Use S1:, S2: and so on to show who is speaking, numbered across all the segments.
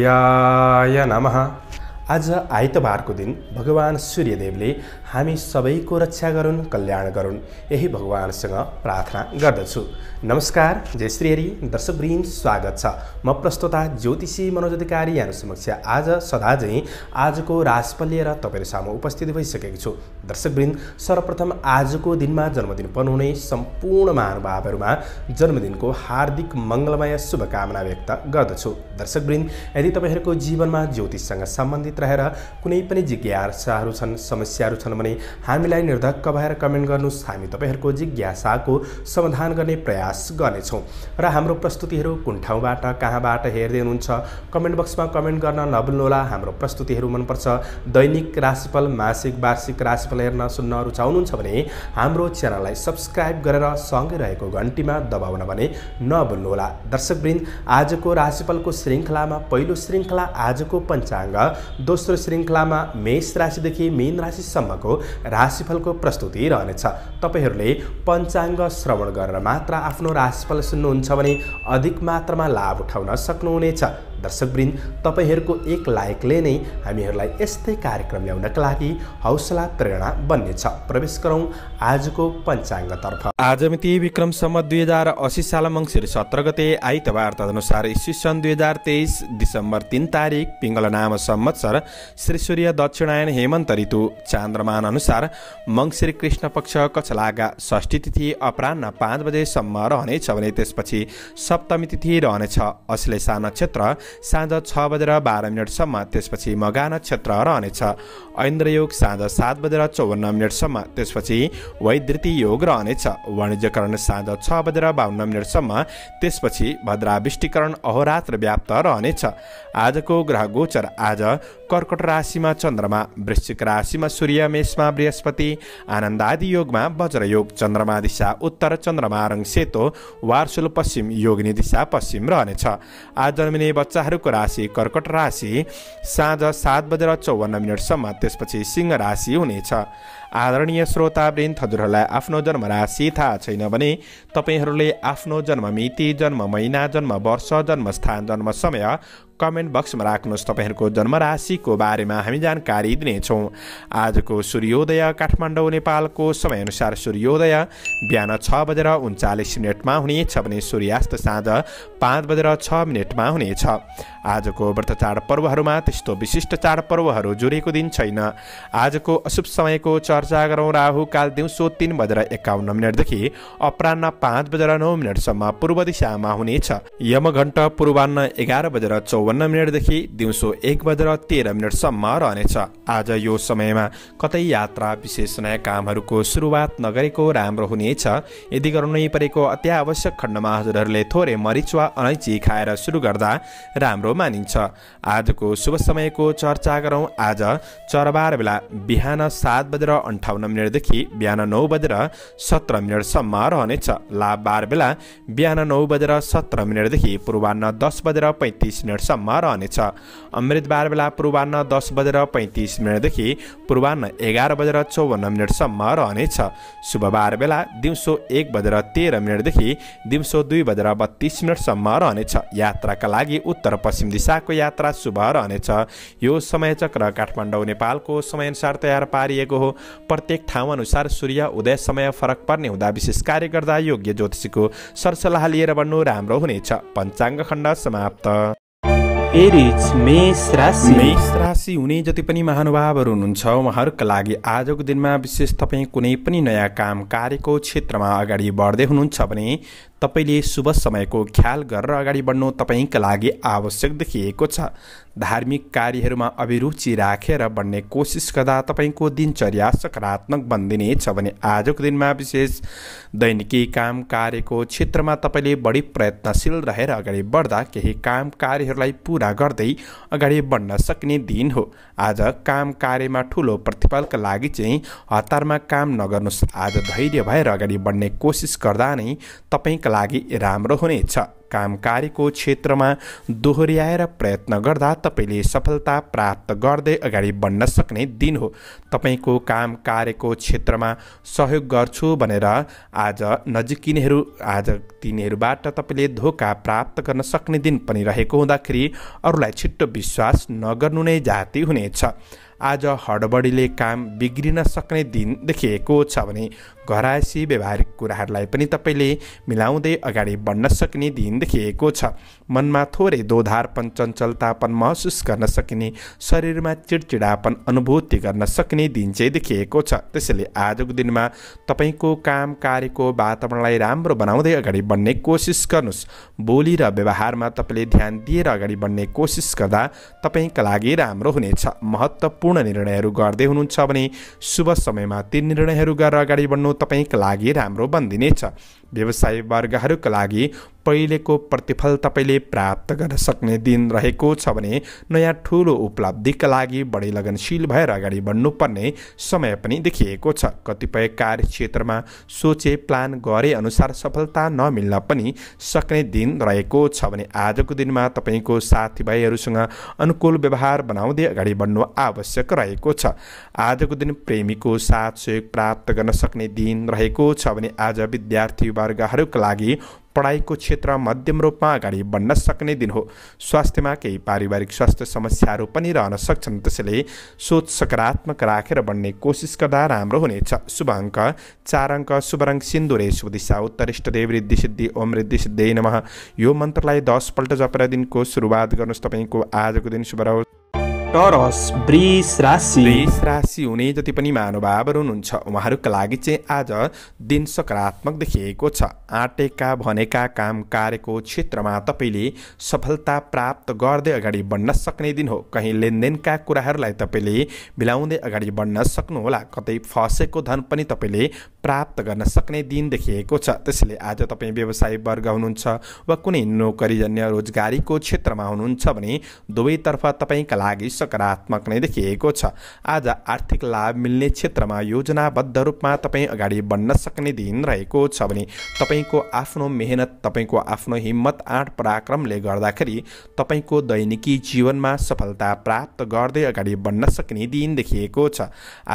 S1: सूर्याय नमः आज आइतबारको दिन भगवान् सूर्यदेवले हामी सबैको रक्षा गरून् कल्याण गरून् यही भगवान्सँग प्रार्थना गर्दछु नमस्कार जय श्री हरि दर्शकवृन्द स्वागत छ म प्रस्तुता ज्योतिषी मनोज अधिकारी यहाँ समक्ष आज सदा आजको राशिफल लिएर तपाईँहरू सामु उपस्थित भइसकेको छु दर्शकवृन्द सर्वप्रथम आजको दिनमा जन्मदिन पर्नुहुने सम्पूर्ण महानुभावहरूमा जन्मदिनको हार्दिक मङ्गलमय शुभकामना व्यक्त गर्दछु दर्शकवृन्द यदि तपाईँहरूको जीवनमा ज्योतिषसँग सम्बन्धित रहेर कुनै पनि जिज्ञासाहरू छन् समस्याहरू छन् भने हामीलाई निर्धक्क भएर कमेन्ट गर्नुहोस् हामी तपाईँहरूको जिज्ञासाको समाधान गर्ने प्रयास गर्नेछौँ र हाम्रो प्रस्तुतिहरू कुन ठाउँबाट कहाँबाट हेर्दै हुनुहुन्छ कमेन्ट बक्समा कमेन्ट गर्न नभुल्नुहोला हाम्रो प्रस्तुतिहरू मनपर्छ दैनिक राशिफल मासिक वार्षिक राशिफल हेर्न सुन्न रुचाउनुहुन्छ भने हाम्रो च्यानललाई सब्सक्राइब गरेर सँगै रहेको घन्टीमा दबाउन भने नभुल्नुहोला दर्शकवृन्द आजको राशिफलको श्रृङ्खलामा पहिलो श्रृङ्खला आजको पञ्चाङ्ग दोस्रो श्रृङ्खलामा मेष राशिदेखि मीन राशिसम्मको राशिफलको प्रस्तुति रहनेछ तपाईँहरूले पञ्चाङ्ग श्रवण गरेर मात्र आफ्नो राशिफल सुन्नुहुन्छ भने अधिक मात्रामा लाभ उठाउन सक्नुहुनेछ दर्शकवृन्द तपाईँहरूको एक लायकले नै हामीहरूलाई यस्तै कार्यक्रम ल्याउनका लागि हौसला प्रेरणा बन्नेछ प्रवेश गरौँ आजको पञ्चाङ्गतर्फ आज मिति विक्रमसम्म दुई हजार असी साल मङ्सिर सत्र गते आइतबार तदनुसार इसी सन् दुई हजार तेइस दिसम्बर तिन तारिक पिङ्गल नाम सम्मत्सर श्री सूर्य दक्षिणायन हेमन्त ऋतु चान्द्रमान अनुसार मङ्सिर कृष्ण पक्ष कछलागा षष्ठी तिथि अपरान्न पाँच बजेसम्म रहनेछ भने त्यसपछि सप्तमी तिथि रहनेछ अश्लेषा नक्षत्र साँझ छ बजेर बाह्र मिनटसम्म त्यसपछि मगान क्षेत्र रहनेछ योग साँझ सात बजेर चौवन्न मिनटसम्म त्यसपछि वैदृति योग रहनेछ वाणिज्यकरण साँझ छ बजेर बाहन्न मिनटसम्म त्यसपछि भद्राविष्टिकरण अहोरात्र व्याप्त रहनेछ आजको ग्रह गोचर आज कर्कट राशिमा चन्द्रमा वृश्चिक राशिमा सूर्य मेषमा बृहस्पति आनन्दादि योगमा वज्रयोग चन्द्रमा दिशा उत्तर चन्द्रमा रङ सेतो वार्सुल पश्चिम योगिनी दिशा पश्चिम रहनेछ आज जन्मिने बच्चा बच्चाहरूको राशि कर्कट राशि साँझ सात बजेर चौवन्न मिनटसम्म त्यसपछि सिंह राशि हुनेछ आदरणीय श्रोतावृन्द थजुरहरूलाई आफ्नो जन्म राशि थाहा छैन भने तपाईँहरूले आफ्नो जन्म मिति जन्म महिना जन्म वर्ष जन्मस्थान जन्म समय कमेन्ट बक्समा राख्नुहोस् तपाईँहरूको जन्मराशिको बारेमा हामी जानकारी दिनेछौँ आजको सूर्योदय काठमाडौँ नेपालको समयअनुसार सूर्योदय बिहान छ बजेर उन्चालिस मिनटमा हुनेछ भने सूर्यास्त साँझ पाँच बजेर छ मिनटमा हुनेछ आजको व्रत चाडपर्वहरूमा त्यस्तो विशिष्ट चाडपर्वहरू जुरेको दिन छैन आजको अशुभ समयको चर्चा गरौँ राहु काल दिउँसो तिन बजेर एकाउन्न मिनटदेखि अपरान्न पाँच बजेर नौ मिनटसम्म पूर्व दिशामा हुनेछ यमघण्ट पूर्वान्न एघार बजेर चौवा चौवन्न मिनटदेखि दिउँसो एक बजेर तेह्र मिनटसम्म रहनेछ आज यो समयमा कतै यात्रा विशेष नयाँ कामहरूको सुरुवात नगरेको राम्रो हुनेछ यदि गर्नै परेको अत्यावश्यक खण्डमा हजुरहरूले थोरै मरिच वा अलैँची खाएर सुरु गर्दा राम्रो मानिन्छ आजको शुभ समयको चर्चा गरौँ आज चरबार बेला बिहान सात बजेर अन्ठाउन्न मिनटदेखि बिहान नौ बजेर सत्र मिनटसम्म रहनेछ लाभबार बेला बिहान नौ बजेर सत्र मिनटदेखि पूर्वान्न दस बजेर पैँतिस मिनटसम्म क्रममा रहनेछ अमृतबार बेला पूर्वान्न दस बजेर पैँतिस मिनटदेखि पूर्वान्न एघार बजेर चौवन्न मिनटसम्म रहनेछ शुभबार बेला दिउँसो एक बजेर तेह्र मिनटदेखि दिउँसो दुई बजेर बत्तिस मिनटसम्म रहनेछ यात्राका लागि उत्तर पश्चिम दिशाको यात्रा शुभ रहनेछ यो समय चक्र काठमाडौँ नेपालको समयअनुसार तयार पारिएको हो प्रत्येक ठाउँ अनुसार सूर्य उदय समय फरक पर्ने हुँदा विशेष कार्य गर्दा योग्य ज्योतिषीको सरसल्लाह लिएर बन्नु राम्रो हुनेछ पञ्चाङ्ग खण्ड समाप्त मेष राशि हुने जति पनि महानुभावहरू हुनुहुन्छ उहाँहरूका लागि आजको दिनमा विशेष तपाईँ कुनै पनि नयाँ काम कार्यको क्षेत्रमा अगाडि बढ्दै हुनुहुन्छ भने तपाईँले शुभ समयको ख्याल गरेर अगाडि बढ्नु तपाईँका लागि आवश्यक देखिएको छ धार्मिक कार्यहरूमा अभिरुचि राखेर बढ्ने कोसिस गर्दा तपाईँको दिनचर्या सकारात्मक छ भने आजको दिनमा विशेष दैनिकी काम कार्यको क्षेत्रमा तपाईँले बढी प्रयत्नशील रहेर अगाडि बढ्दा केही काम कार्यहरूलाई पुरा गर्दै अगाडि बढ्न सक्ने दिन हो आज काम कार्यमा ठुलो प्रतिफलका लागि चाहिँ हतारमा काम नगर्नुहोस् आज धैर्य भएर अगाडि बढ्ने कोसिस गर्दा नै तपाईँका शरीरका लागि राम्रो हुनेछ काम कार्यको क्षेत्रमा दोहोऱ्याएर प्रयत्न गर्दा तपाईँले सफलता प्राप्त गर्दै अगाडि बढ्न सक्ने दिन हो तपाईँको काम कार्यको क्षेत्रमा सहयोग गर्छु भनेर आज नजिकिनेहरू आज तिनीहरूबाट तपाईँले धोका प्राप्त गर्न सक्ने दिन पनि रहेको हुँदाखेरि अरूलाई छिट्टो विश्वास नगर्नु नै जाति हुनेछ आज हडबडीले काम बिग्रिन सक्ने दिन देखिएको छ भने घरायसी व्यवहारिक कुराहरूलाई पनि तपाईँले मिलाउँदै अगाडि बढ्न सक्ने दिन देखिएको छ मनमा थोरै दोधारपन चञ्चलतापन महसुस गर्न सकिने शरीरमा चिडचिडापन अनुभूति गर्न सक्ने दिन चाहिँ देखिएको छ त्यसैले आजको दिनमा तपाईँको काम कार्यको वातावरणलाई राम्रो बनाउँदै अगाडि बढ्ने कोसिस गर्नुहोस् बोली र व्यवहारमा तपाईँले ध्यान दिएर अगाडि बढ्ने कोसिस गर्दा तपाईँका लागि राम्रो हुनेछ महत्त्वपूर्ण निर्णयहरू गर्दै हुनुहुन्छ भने शुभ समयमा ती निर्णयहरू गरेर अगाडि बढ्नु तपाईँका लागि राम्रो बनिदिनेछ व्यवसाय वर्गहरूका लागि पहिलेको प्रतिफल तपाईँले प्राप्त गर्न सक्ने दिन रहेको छ भने नयाँ ठुलो उपलब्धिका लागि बढी लगनशील भएर अगाडि बढ्नुपर्ने समय पनि देखिएको छ कतिपय कार्यक्षेत्रमा सोचे प्लान गरे अनुसार सफलता नमिल्न पनि सक्ने दिन रहेको छ भने आजको दिनमा तपाईँको साथीभाइहरूसँग अनुकूल व्यवहार बनाउँदै अगाडि बढ्नु आवश्यक रहेको छ आजको दिन प्रेमीको साथ सहयोग प्राप्त गर्न सक्ने दिन रहेको छ भने आज विद्यार्थी वर्गहरूका लागि पढाइको क्षेत्र मध्यम रूपमा अगाडि बढ्न सक्ने दिन हो स्वास्थ्यमा केही पारिवारिक स्वास्थ्य समस्याहरू पनि रहन सक्छन् त्यसैले सोच सकारात्मक राखेर बढ्ने कोसिस गर्दा राम्रो हुनेछ शुभ अङ्क चार अङ्क शुभ रङ सिन्दुरे शुभ दिशा उत्तर इष्टदेव रिद्धि सिद्धि ओम रिद्धि सिद्धि नमः यो मन्त्रलाई दसपल्ट जपेर दिनको सुरुवात गर्नुहोस् तपाईँको आजको दिन शुभ रहोस् टरस ब्रिस राशि वृष राशि हुने जति पनि महानुभावहरू हुनुहुन्छ उहाँहरूका लागि चाहिँ आज दिन सकारात्मक देखिएको छ आँटेका भनेका काम कार्यको क्षेत्रमा तपाईँले सफलता प्राप्त गर्दै अगाडि बढ्न सक्ने दिन हो कहीँ लेनदेनका कुराहरूलाई तपाईँले मिलाउँदै अगाडि बढ्न सक्नुहोला कतै फसेको धन पनि तपाईँले प्राप्त गर्न सक्ने दिन देखिएको छ त्यसैले आज तपाईँ व्यवसाय वर्ग हुनुहुन्छ वा कुनै नोकरीजन्य रोजगारीको क्षेत्रमा हुनुहुन्छ भने दुवैतर्फ तपाईँका लागि सकारात्मक नै देखिएको छ आज आर्थिक लाभ मिल्ने क्षेत्रमा योजनाबद्ध रूपमा तपाईँ अगाडि बढ्न सक्ने दिन रहेको छ भने तपाईँको आफ्नो मेहनत तपाईँको आफ्नो हिम्मत आँट पराक्रमले गर्दाखेरि तपाईँको दैनिकी जीवनमा सफलता प्राप्त गर्दै अगाडि बढ्न सक्ने दिन देखिएको छ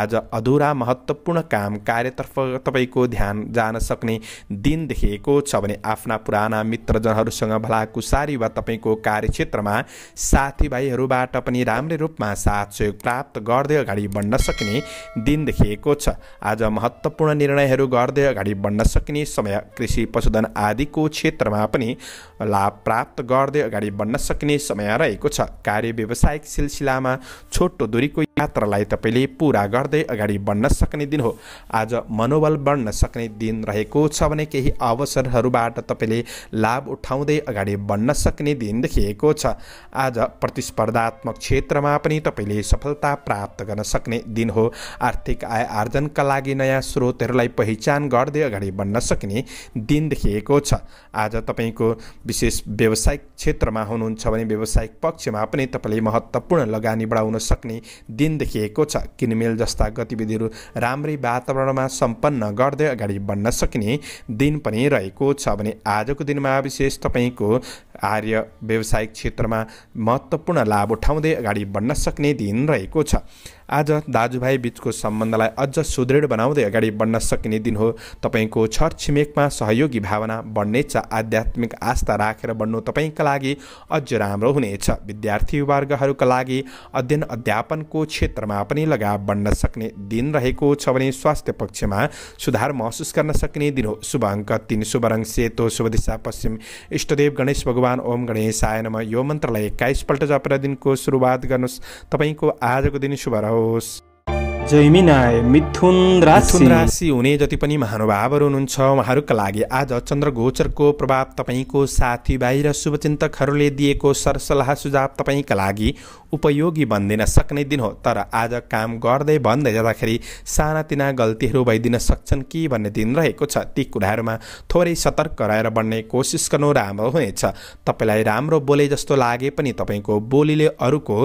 S1: आज अधुरा महत्त्वपूर्ण काम कार्यतर्फ तपाईँको ध्यान जान सक्ने दिन देखिएको छ भने आफ्ना पुराना मित्रजनहरूसँग भलाकुसारी वा तपाईँको कार्यक्षेत्रमा साथीभाइहरूबाट पनि राम्रै सामान्य रूपमा साथ सहयोग प्राप्त गर्दै अगाडि बढ्न सकिने दिन देखिएको छ आज महत्त्वपूर्ण निर्णयहरू गर्दै अगाडि बढ्न सकिने समय कृषि पशुधन आदिको क्षेत्रमा पनि लाभ प्राप्त गर्दै अगाडि बढ्न सकिने समय रहेको छ कार्य व्यावसायिक सिलसिलामा छोटो दूरीको यात्रालाई तपाईँले पुरा गर्दै अगाडि बढ्न सक्ने दिन हो आज मनोबल बढ्न सक्ने दिन रहेको छ भने केही अवसरहरूबाट तपाईँले लाभ उठाउँदै अगाडि बढ्न सक्ने दिन देखिएको छ आज प्रतिस्पर्धात्मक क्षेत्रमा पनि तपाईँले सफलता प्राप्त गर्न सक्ने दिन हो आर्थिक आय आर्जनका लागि नयाँ स्रोतहरूलाई पहिचान गर्दै अगाडि बढ्न सक्ने दिन देखिएको छ आज तपाईँको विशेष व्यावसायिक क्षेत्रमा हुनुहुन्छ भने व्यावसायिक पक्षमा पनि तपाईँले महत्त्वपूर्ण लगानी बढाउन सक्ने दिन दिन देखिएको छ किनमेल जस्ता गतिविधिहरू राम्रै वातावरणमा सम्पन्न गर्दै अगाडि बढ्न सकिने दिन पनि रहेको छ भने आजको दिनमा विशेष तपाईँको आर्य व्यवसायिक क्षेत्रमा महत्त्वपूर्ण लाभ उठाउँदै अगाडि बढ्न सक्ने दिन रहेको छ आज दाजुभाइ बिचको सम्बन्धलाई अझ सुदृढ बनाउँदै अगाडि बढ्न सकिने दिन हो तपाईँको छर छिमेकमा सहयोगी भावना बढ्नेछ आध्यात्मिक आस्था राखेर बढ्नु तपाईँका लागि अझ राम्रो हुनेछ विद्यार्थी वर्गहरूका लागि अध्ययन अध्यापनको क्षेत्रमा पनि लगाव बढ्न सक्ने दिन रहेको छ भने स्वास्थ्य पक्षमा सुधार महसुस गर्न सक्ने दिन हो शुभ अङ्क तिन शुभ रङ सेतो शुभ दिशा पश्चिम इष्टदेव गणेश भगवान् ओम गणेश आयनमा यो मन्त्रलाई एक्काइसपल्ट जपेर दिनको सुरुवात गर्नुहोस् तपाईँको आजको दिन शुभ रह Ciao. मिथुन राशि राशि हुने जति पनि महानुभावहरू हुनुहुन्छ उहाँहरूका लागि आज चन्द्र गोचरको प्रभाव तपाईँको साथीभाइ र शुभचिन्तकहरूले दिएको सरसल्लाह सुझाव तपाईँका लागि उपयोगी बनिदिन सक्ने दिन हो तर आज काम गर्दै भन्दै जाँदाखेरि सानातिना गल्तीहरू भइदिन सक्छन् कि भन्ने दिन रहेको छ ती कुराहरूमा थोरै सतर्क रहेर बढ्ने कोसिस गर्नु राम्रो हुनेछ तपाईँलाई राम्रो बोले जस्तो लागे पनि तपाईँको बोलीले अरूको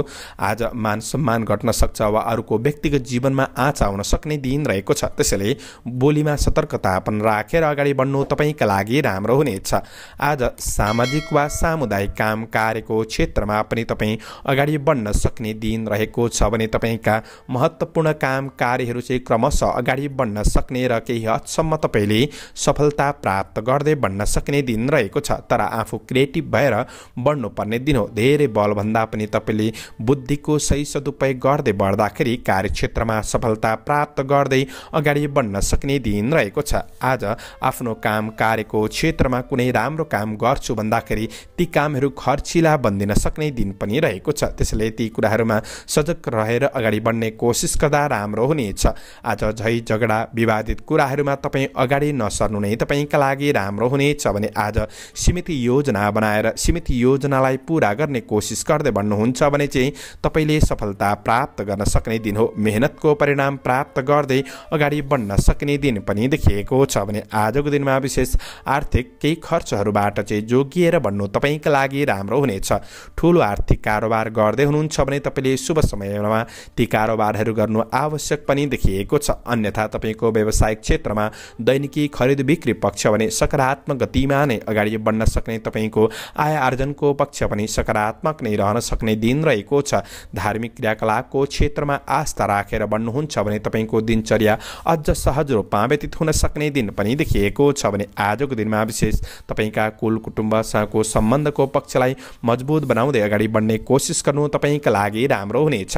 S1: आज मान सम्मान घट्न सक्छ वा अरूको व्यक्तिगत जीवन जीवनमा आँच आउन सक्ने दिन रहेको छ त्यसैले बोलीमा सतर्कता पनि राखेर अगाडि बढ्नु तपाईँका लागि राम्रो हुनेछ आज सामाजिक वा सामुदायिक काम कार्यको क्षेत्रमा पनि तपाईँ अगाडि बढ्न सक्ने दिन रहेको छ भने तपाईँका महत्त्वपूर्ण काम कार्यहरू चाहिँ क्रमशः अगाडि बढ्न सक्ने र केही हदसम्म तपाईँले सफलता प्राप्त गर्दै बढ्न सक्ने दिन रहेको छ तर आफू क्रिएटिभ भएर बढ्नुपर्ने दिन हो धेरै बलभन्दा पनि तपाईँले बुद्धिको सही सदुपयोग गर्दै बढ्दाखेरि कार्यक्षेत्रमा सफलता प्राप्त गर्दै अगाडि बढ्न सक्ने दिन रहेको छ आज आफ्नो काम कार्यको क्षेत्रमा कुनै राम्रो काम गर्छु भन्दाखेरि ती कामहरू खर्चिला बनिदिन सक्ने दिन पनि रहेको छ त्यसैले ती कुराहरूमा सजग रहेर अगाडि बढ्ने कोसिस गर्दा राम्रो हुनेछ आज झै झगडा विवादित कुराहरूमा तपाईँ अगाडि नसर्नु नै तपाईँका लागि राम्रो हुनेछ भने आज सीमित योजना बनाएर सीमित योजनालाई पुरा गर्ने कोसिस गर्दै भन्नुहुन्छ भने चाहिँ तपाईँले सफलता प्राप्त गर्न सक्ने दिन हो मेहनतको परिणाम प्राप्त गर्दै अगाडि बढ्न सक्ने दिन पनि देखिएको छ भने आजको दिनमा विशेष आर्थिक केही खर्चहरूबाट चाहिँ जोगिएर बन्नु तपाईँका लागि राम्रो हुनेछ ठुलो आर्थिक कारोबार गर्दै हुनुहुन्छ भने तपाईँले शुभ समयमा ती कारोबारहरू गर्नु आवश्यक पनि देखिएको छ अन्यथा तपाईँको व्यवसायिक क्षेत्रमा दैनिकी खरिद बिक्री पक्ष भने सकारात्मक गतिमा नै अगाडि बढ्न सक्ने तपाईँको आय आर्जनको पक्ष पनि सकारात्मक नै रहन सक्ने दिन रहेको छ धार्मिक क्रियाकलापको क्षेत्रमा आस्था राखेर रा भन्नुहुन्छ भने तपाईँको दिनचर्या अझ सहज रूपमा व्यतीत हुन सक्ने दिन पनि देखिएको छ भने आजको दिनमा विशेष तपाईँका कुल कुटुम्बसँगको सम्बन्धको पक्षलाई मजबुत बनाउँदै अगाडि बढ्ने कोसिस गर्नु तपाईँका लागि राम्रो हुनेछ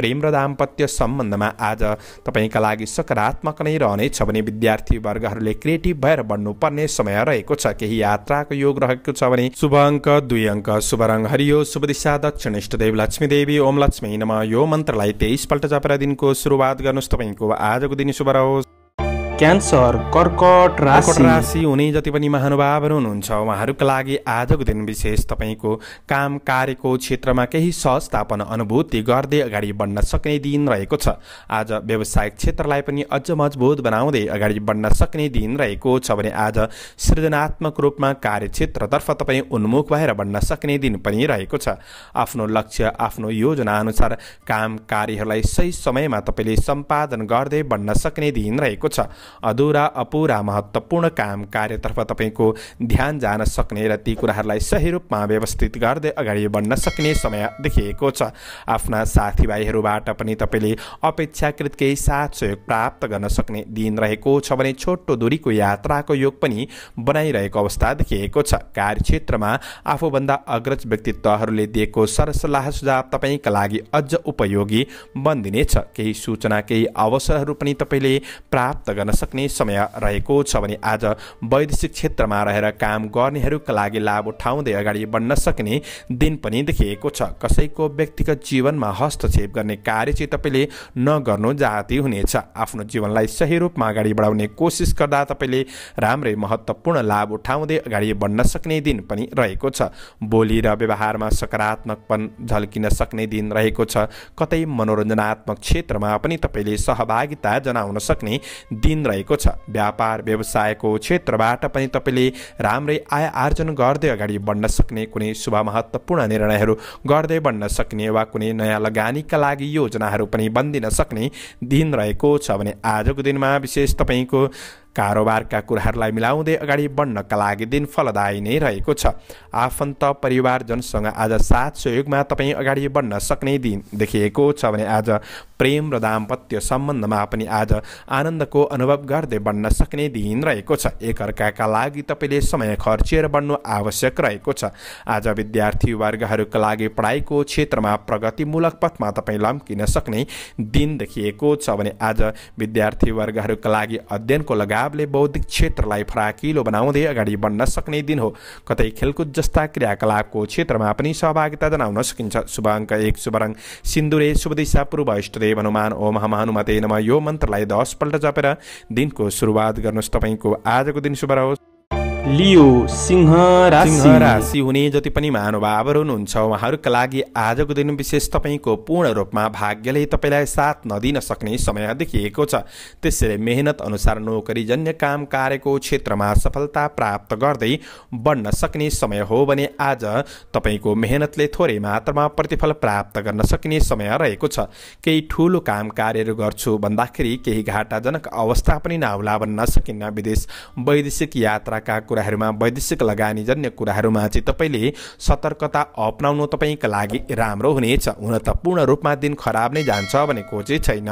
S1: प्रेम र दाम्पत्य सम्बन्धमा आज तपाईँका लागि सकारात्मक नै रहनेछ भने विद्यार्थी वर्गहरूले क्रिएटिभ भएर बढ्नुपर्ने समय रहेको छ केही यात्राको योग रहेको छ भने शुभ अङ्क दुई अङ्क शुभ रङ हरियो शुभ दिशा दक्षिण इष्टदेव लक्ष्मीदेवी ओम लक्ष्मी नम यो मन्त्रलाई तेइसपल्ट जपेर दिनको सुरुवात गर्नुहोस् तपाईँको आजको दिन शुभ रहोस् क्यान्सर कर्कट राशि राशि हुने जति पनि महानुभावहरू हुनुहुन्छ उहाँहरूका लागि आजको दिन विशेष तपाईँको काम कार्यको क्षेत्रमा केही सहस्थापन अनुभूति गर्दै अगाडि बढ्न सक्ने दिन रहेको छ आज व्यवसायिक क्षेत्रलाई पनि अझ मजबुत बनाउँदै अगाडि बढ्न सक्ने दिन रहेको छ भने आज सृजनात्मक रूपमा कार्यक्षेत्रतर्फ तपाईँ उन्मुख भएर बढ्न सक्ने दिन पनि रहेको छ आफ्नो लक्ष्य आफ्नो योजना अनुसार काम कार्यहरूलाई सही समयमा तपाईँले सम्पादन गर्दै बढ्न सक्ने दिन रहेको छ अधुरा अपुरा महत्त्वपूर्ण काम कार्यतर्फ तपाईँको ध्यान जान सक्ने र ती कुराहरूलाई सही रूपमा व्यवस्थित गर्दै अगाडि बढ्न सक्ने समय देखिएको छ आफ्ना साथीभाइहरूबाट पनि तपाईँले अपेक्षाकृत केही साथ सहयोग प्राप्त गर्न सक्ने दिन रहेको छ भने छोटो दूरीको यात्राको योग पनि बनाइरहेको अवस्था देखिएको छ कार्यक्षेत्रमा आफूभन्दा अग्रज व्यक्तित्वहरूले दिएको सरसल्लाह सुझाव तपाईँका लागि अझ उपयोगी बनिदिनेछ केही सूचना केही अवसरहरू पनि तपाईँले प्राप्त गर्न सक्ने समय रहेको छ भने आज वैदेशिक क्षेत्रमा रहेर काम गर्नेहरूका लागि लाभ उठाउँदै अगाडि बढ्न सक्ने दिन पनि देखिएको छ कसैको व्यक्तिगत जीवनमा हस्तक्षेप गर्ने कार्य चाहिँ तपाईँले नगर्नु जाति हुनेछ आफ्नो जीवनलाई सही रूपमा अगाडि बढाउने कोसिस गर्दा तपाईँले राम्रै महत्त्वपूर्ण लाभ उठाउँदै अगाडि बढ्न सक्ने दिन पनि रहेको छ बोली र व्यवहारमा सकारात्मकपन झल्किन सक्ने दिन रहेको छ कतै मनोरञ्जनात्मक क्षेत्रमा पनि तपाईँले सहभागिता जनाउन सक्ने दिन रहेको छ व्यापार व्यवसायको क्षेत्रबाट पनि तपाईँले राम्रै आय आर्जन गर्दै अगाडि बढ्न सक्ने कुनै शुभ महत्त्वपूर्ण निर्णयहरू गर्दै बढ्न सक्ने वा कुनै नयाँ लगानीका लागि योजनाहरू पनि बनिदिन सक्ने दिन रहेको छ भने आजको दिनमा विशेष तपाईँको कारोबारका कुराहरूलाई मिलाउँदै अगाडि बढ्नका लागि दिन फलदायी नै रहेको छ आफन्त परिवारजनसँग आज साथ सहयोगमा तपाईँ अगाडि बढ्न सक्ने दिन देखिएको छ भने आज प्रेम र दाम्पत्य सम्बन्धमा पनि आज आनन्दको अनुभव गर्दै बढ्न सक्ने दिन रहेको छ एकअर्काका लागि तपाईँले समय खर्चिएर बढ्नु आवश्यक रहेको छ आज विद्यार्थी वर्गहरूका लागि पढाइको क्षेत्रमा प्रगतिमूलक पथमा तपाईँ लम्किन सक्ने दिन देखिएको छ भने आज विद्यार्थी वर्गहरूका लागि अध्ययनको लगा हिसाबले बौद्धिक क्षेत्रलाई फराकिलो बनाउँदै अगाडि बढ्न सक्ने दिन हो कतै खेलकुद जस्ता क्रियाकलापको क्षेत्रमा पनि सहभागिता जनाउन सकिन्छ शुभ अङ्क एक शुभ रङ सिन्दुरे शुभ दिशा पूर्व इष्टदेव हनुमान ओम हमानुमते नम यो मन्त्रलाई दसपल्ट जपेर दिनको सुरुवात गर्नुहोस् तपाईँको आजको दिन शुभ रहोस् लियो सिंह राशि राशि हुने जति पनि महानुभावहरू हुनुहुन्छ उहाँहरूका लागि आजको दिन विशेष तपाईँको पूर्ण रूपमा भाग्यले तपाईँलाई साथ नदिन सक्ने समय देखिएको छ त्यसैले मेहनत अनुसार नोकरी जन्य काम कार्यको क्षेत्रमा सफलता प्राप्त गर्दै बढ्न सक्ने समय हो भने आज तपाईँको मेहनतले थोरै मात्रामा प्रतिफल प्राप्त गर्न सकिने समय रहेको छ केही ठुलो काम कार्यहरू गर्छु भन्दाखेरि केही घाटाजनक अवस्था पनि नहुला भन्न सकिन्न विदेश वैदेशिक यात्राका कुरा कुराहरूमा वैदेशिक लगानी जन्य कुराहरूमा चाहिँ तपाईँले सतर्कता अप्नाउनु तपाईँका लागि राम्रो हुनेछ हुन त पूर्ण रूपमा दिन खराब नै जान्छ भनेको चाहिँ छैन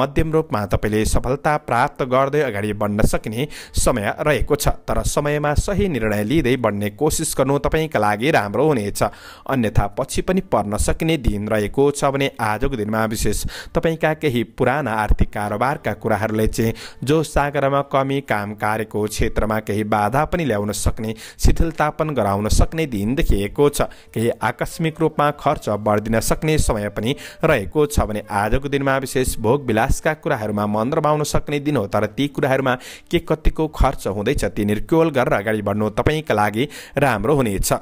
S1: मध्यम रूपमा तपाईँले सफलता प्राप्त गर्दै अगाडि बढ्न सक्ने समय रहेको छ तर समयमा सही निर्णय लिँदै बढ्ने कोसिस गर्नु तपाईँका लागि राम्रो हुनेछ अन्यथा पछि पनि पर्न सक्ने दिन रहेको छ भने आजको दिनमा विशेष तपाईँका केही पुराना आर्थिक कारोबारका कुराहरूले चाहिँ जो सागरमा कमी काम कार्यको क्षेत्रमा केही बाधा पनि ल्याउन सक्ने शिथिलतापन गराउन सक्ने दिन देखिएको छ केही आकस्मिक रूपमा खर्च बढिदिन सक्ने समय पनि रहेको छ भने आजको दिनमा विशेष भोग विलासका कुराहरूमा मन रमाउन सक्ने दिन हो तर ती कुराहरूमा के कतिको खर्च हुँदैछ तिनीहरू केवल गरेर अगाडि बढ्नु तपाईँका लागि राम्रो हुनेछ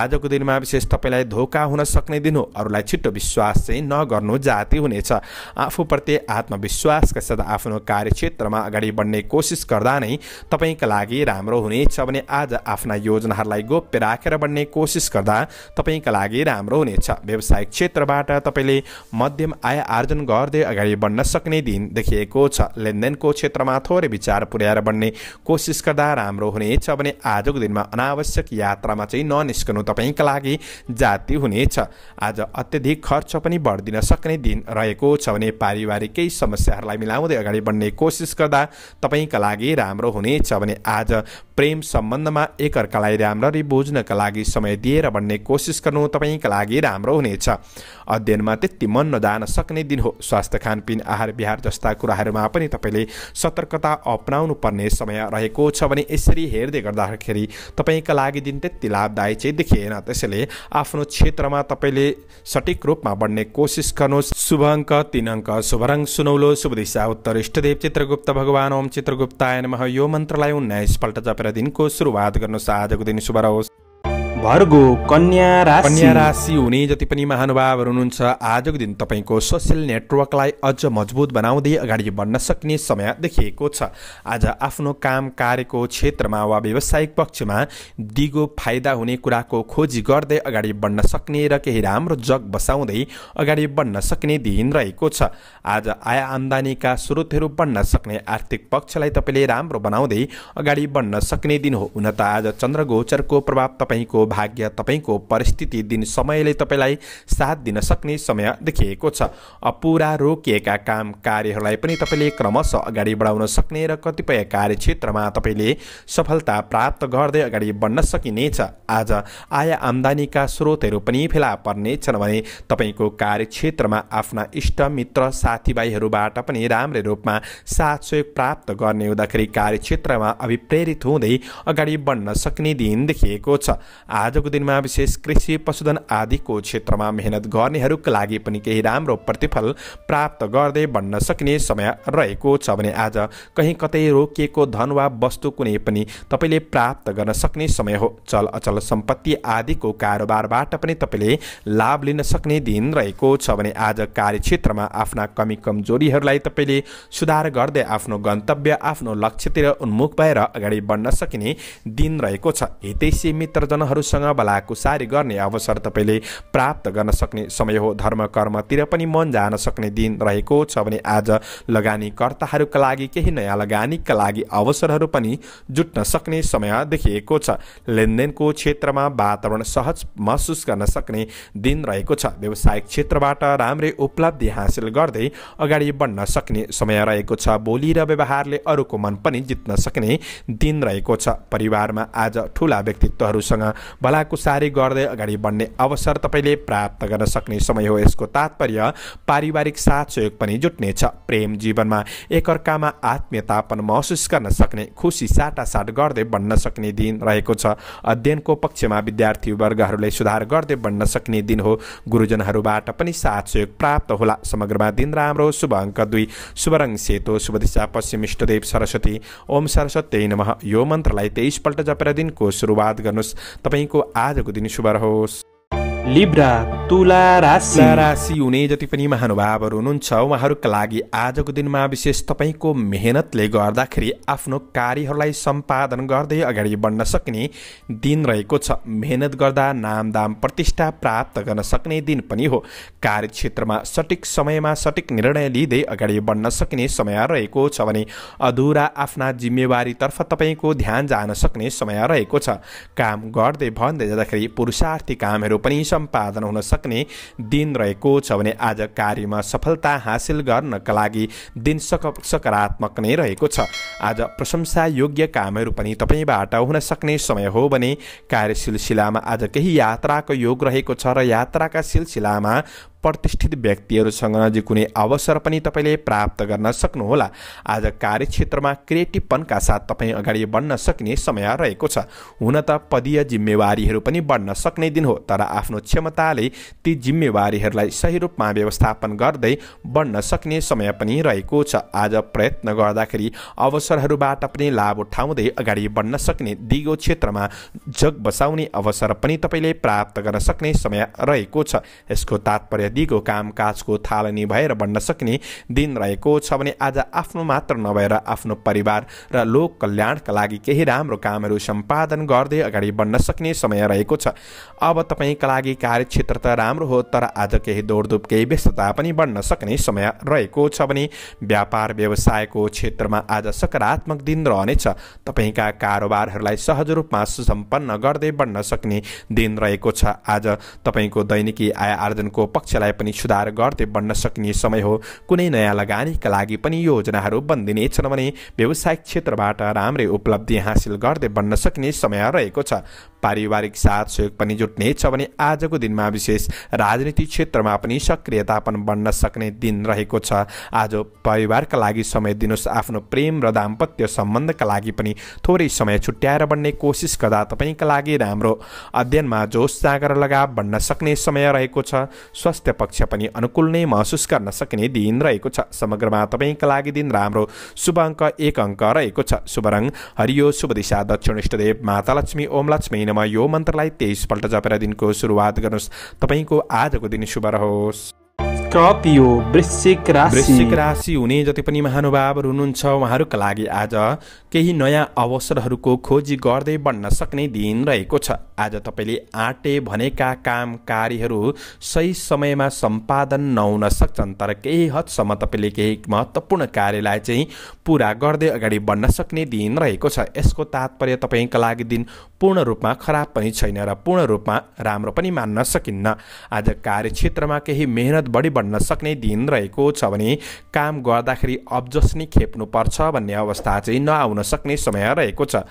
S1: आजको दिनमा विशेष तपाईँलाई धोका हुन सक्ने दिन हो अरूलाई छिटो विश्वास चाहिँ नगर्नु जाति हुनेछ आफूप्रति आत्मविश्वासका साथ आफ्नो कार्यक्षेत्रमा अगाडि बढ्ने कोसिस गर्दा नै तपाईँका लागि राम्रो हुनेछ भने भने आज आफ्ना योजनाहरूलाई गोप्य राखेर बन्ने कोसिस गर्दा तपाईँका लागि राम्रो हुनेछ व्यवसायिक क्षेत्रबाट तपाईँले मध्यम आय आर्जन गर्दै अगाडि बढ्न सक्ने दिन देखिएको छ लेनदेनको क्षेत्रमा थोरै विचार पुर्याएर बन्ने कोसिस गर्दा राम्रो हुनेछ भने आजको दिनमा अनावश्यक यात्रामा चाहिँ ननिस्कनु तपाईँका लागि जाति हुनेछ आज अत्यधिक खर्च पनि बढिदिन सक्ने दिन रहेको छ भने पारिवारिक केही समस्याहरूलाई मिलाउँदै अगाडि बढ्ने कोसिस गर्दा तपाईँका लागि राम्रो हुनेछ भने आज प्रेम सम्म सम्बन्धमा एकअर्कालाई राम्ररी बुझ्नका लागि समय दिएर भन्ने कोसिस गर्नु तपाईँका लागि राम्रो हुनेछ अध्ययनमा त्यति मन नजान सक्ने दिन हो स्वास्थ्य खानपिन आहार विहार जस्ता कुराहरूमा पनि तपाईँले सतर्कता अप्नाउनु पर्ने समय रहेको छ भने यसरी हेर्दै गर्दाखेरि तपाईँका लागि दिन त्यति लाभदायी चाहिँ देखिएन त्यसैले आफ्नो क्षेत्रमा तपाईँले सठिक रूपमा बढ्ने कोसिस गर्नुहोस् शुभ अङ्क तिन अङ्क शुभ रङ सुनौलो शुभ दिशा उत्तर इष्टदेव चित्रगुप्त भगवान ओम चित्रगुप्ताय नमः यो मन्त्रलाई उन्नाइसपल्ट जपेर दिनको सुरुवात गर्नुहोस् आजको दिन शुभ रहोस् भर्गो कन्या राशि कन्या राशि हुने जति पनि महानुभावहरू हुनुहुन्छ आजको दिन तपाईँको सोसियल नेटवर्कलाई अझ मजबुत बनाउँदै अगाडि बढ्न सक्ने समय देखिएको छ आज आफ्नो काम कार्यको क्षेत्रमा वा व्यावसायिक पक्षमा दिगो फाइदा हुने कुराको खोजी गर्दै अगाडि बढ्न सक्ने र केही राम्रो जग बसाउँदै अगाडि बढ्न सक्ने दिन रहेको छ आज आय आम्दानीका स्रोतहरू बढ्न सक्ने आर्थिक पक्षलाई तपाईँले राम्रो बनाउँदै अगाडि बढ्न सक्ने दिन हो हुन त आज गोचरको प्रभाव तपाईँको भाग्य तपाईँको परिस्थिति दिन समयले तपाईँलाई साथ दिन सक्ने समय देखिएको छ अपुरा रोकिएका काम कार्यहरूलाई पनि तपाईँले क्रमशः अगाडि बढाउन सक्ने र कतिपय कार्यक्षेत्रमा तपाईँले सफलता प्राप्त गर्दै अगाडि बढ्न सकिनेछ आज आय आम्दानीका स्रोतहरू पनि फेला पर्नेछन् भने तपाईँको कार्यक्षेत्रमा आफ्ना इष्ट मित्र साथीभाइहरूबाट पनि राम्रै रूपमा साथ सहयोग प्राप्त गर्ने हुँदाखेरि कार्यक्षेत्रमा अभिप्रेरित हुँदै अगाडि बढ्न सक्ने दिन देखिएको छ आजको दिनमा विशेष कृषि पशुधन आदिको क्षेत्रमा मेहनत गर्नेहरूका लागि पनि केही राम्रो प्रतिफल प्राप्त गर्दै बन्न सक्ने समय रहेको छ भने आज कहीँ कतै रोकिएको धन वा वस्तु कुनै पनि तपाईँले प्राप्त गर्न सक्ने समय हो चल अचल सम्पत्ति आदिको कारोबारबाट पनि तपाईँले लाभ लिन सक्ने दिन रहेको छ भने आज कार्यक्षेत्रमा आफ्ना कमी कमजोरीहरूलाई तपाईँले सुधार गर्दै आफ्नो गन्तव्य आफ्नो लक्ष्यतिर उन्मुख भएर अगाडि बढ्न सकिने दिन रहेको छ हितैषी मित्रजनहरू अरूसँग भलाकुसारी गर्ने अवसर तपाईँले प्राप्त गर्न सक्ने समय हो धर्म कर्मतिर पनि मन जान सक्ने दिन रहेको छ भने आज लगानीकर्ताहरूका लागि केही नयाँ लगानीका लागि अवसरहरू पनि जुट्न सक्ने समय देखिएको छ लेनदेनको क्षेत्रमा वातावरण सहज महसुस गर्न सक्ने दिन रहेको छ व्यवसायिक क्षेत्रबाट राम्रै उपलब्धि हासिल गर्दै अगाडि बढ्न सक्ने समय रहेको छ बोली र व्यवहारले अरूको मन पनि जित्न सक्ने दिन रहेको छ परिवारमा आज ठुला व्यक्तित्वहरूसँग भलाकुसारी गर्दै अगाडि बढ्ने अवसर तपाईँले प्राप्त गर्न सक्ने समय हो यसको तात्पर्य पारिवारिक साथ सहयोग पनि जुट्नेछ प्रेम जीवनमा एकअर्कामा आत्मीयतापन महसुस गर्न सक्ने खुसी साटासाट गर्दै बन्न सक्ने दिन रहेको छ अध्ययनको पक्षमा विद्यार्थीवर्गहरूले सुधार गर्दै बन्न सक्ने दिन हो गुरुजनहरूबाट पनि साथ सहयोग प्राप्त होला समग्रमा दिन राम्रो शुभ अङ्क दुई शुभ रङ सेतो शुभ दिशा पश्चिम इष्टदेव सरस्वती ओम सरस्वती नमः यो मन्त्रलाई तेइसपल्ट जपेर दिनको सुरुवात गर्नुहोस् तपाईँ तपाईँको आजको दिन शुभ रहोस् लिब्रा तुला राशि राशि हुने जति पनि महानुभावहरू हुनुहुन्छ उहाँहरूका लागि आजको दिनमा विशेष तपाईँको मेहनतले गर्दाखेरि आफ्नो कार्यहरूलाई सम्पादन गर्दै अगाडि बढ्न सक्ने दिन रहेको छ मेहनत गर्दा नाम दाम प्रतिष्ठा प्राप्त गर्न सक्ने दिन पनि हो कार्यक्षेत्रमा सठिक समयमा सठिक निर्णय लिँदै अगाडि बढ्न सक्ने समय रहेको छ भने अधुरा आफ्ना जिम्मेवारीतर्फ तपाईँको ध्यान जान सक्ने समय रहेको छ काम गर्दै भन्दै जाँदाखेरि पुरुषार्थी कामहरू पनि सम्पादन हुन सक्ने दिन रहेको छ भने आज कार्यमा सफलता हासिल गर्नका लागि दिन सक सकारात्मक नै रहेको छ आज प्रशंसा योग्य कामहरू पनि तपाईँबाट हुन सक्ने समय हो भने कार्य सिलसिलामा आज केही यात्राको योग रहेको छ र यात्राका सिलसिलामा प्रतिष्ठित व्यक्तिहरूसँग नजिक कुनै अवसर पनि तपाईँले प्राप्त गर्न सक्नुहोला आज कार्यक्षेत्रमा क्रिएटिभपनका साथ तपाईँ अगाडि बढ्न सक्ने समय रहेको छ हुन त पदीय जिम्मेवारीहरू पनि बढ्न सक्ने दिन हो तर आफ्नो क्षमताले ती जिम्मेवारीहरूलाई सही रूपमा व्यवस्थापन गर्दै बढ्न सक्ने समय पनि रहेको छ आज प्रयत्न गर्दाखेरि अवसरहरूबाट पनि लाभ उठाउँदै अगाडि बढ्न सक्ने दिगो क्षेत्रमा जग बसाउने अवसर पनि तपाईँले प्राप्त गर्न सक्ने समय रहेको छ यसको तात्पर्य प्रविधिको कामकाजको थालनी भएर बन्न सक्ने दिन रहेको छ भने आज आफ्नो मात्र नभएर आफ्नो परिवार र लोक कल्याणका लागि केही राम्रो कामहरू सम्पादन गर्दै अगाडि बढ्न सक्ने समय रहेको छ अब तपाईँका लागि कार्यक्षेत्र त राम्रो हो तर आज केही दौडधुप केही व्यस्तता पनि बढ्न सक्ने समय रहेको छ भने व्यापार व्यवसायको क्षेत्रमा आज सकारात्मक दिन रहनेछ तपाईँका कारोबारहरूलाई सहज रूपमा सुसम्पन्न गर्दै बढ्न सक्ने दिन रहेको छ आज तपाईँको दैनिकी आय आर्जनको पक्ष मान्छेलाई पनि सुधार गर्दै बन्न सकिने समय हो कुनै नयाँ लगानीका लागि पनि योजनाहरू बनिदिनेछन् भने व्यवसायिक क्षेत्रबाट राम्रै उपलब्धि हासिल गर्दै बन्न सकिने समय रहेको छ पारिवारिक साथ सहयोग पनि जुट्नेछ भने आजको दिनमा विशेष राजनीतिक क्षेत्रमा पनि सक्रियता सक्रियतापन बन्न सक्ने दिन रहेको छ आज परिवारका लागि समय दिनुहोस् आफ्नो प्रेम र दाम्पत्य सम्बन्धका लागि पनि थोरै समय छुट्याएर बन्ने कोसिस गर्दा तपाईँका लागि राम्रो अध्ययनमा जोस जाँगर लगाव बन्न सक्ने समय रहेको छ स्वास्थ्य पक्ष पनि अनुकूल नै महसुस गर्न सक्ने दिन रहेको छ समग्रमा तपाईँका लागि दिन राम्रो शुभ अङ्क एक अङ्क रहेको छ शुभ रङ हरियो शुभ दिशा दक्षिण इष्टदेव माता लक्ष्मी ओम लक्ष्मी महिनामा यो मन्त्रलाई तेइसपल्ट जपेर दिनको सुरुवात गर्नुहोस् तपाईँको आजको दिन शुभ रहोस् स्कर्पियो वृश्चिक राशि वृश्चिक राशि हुने जति पनि महानुभावहरू हुनुहुन्छ उहाँहरूका लागि आज केही नयाँ अवसरहरूको खोजी गर्दै बन्न सक्ने दिन रहेको छ आज तपाईँले आँटे भनेका काम कार्यहरू सही समयमा सम्पादन नहुन सक्छन् तर केही हदसम्म तपाईँले केही महत्त्वपूर्ण कार्यलाई चाहिँ पुरा गर्दै अगाडि बढ्न सक्ने दिन रहेको छ यसको तात्पर्य तपाईँका लागि दिन पूर्ण रूपमा खराब पनि छैन र पूर्ण रूपमा राम्रो पनि मान्न सकिन्न आज कार्यक्षेत्रमा केही मेहनत बढी बन्न सक्ने दिन रहेको छ भने काम गर्दाखेरि अब्जस्नी खेप्नुपर्छ भन्ने अवस्था चाहिँ नआउन सक्ने समय रहेको छ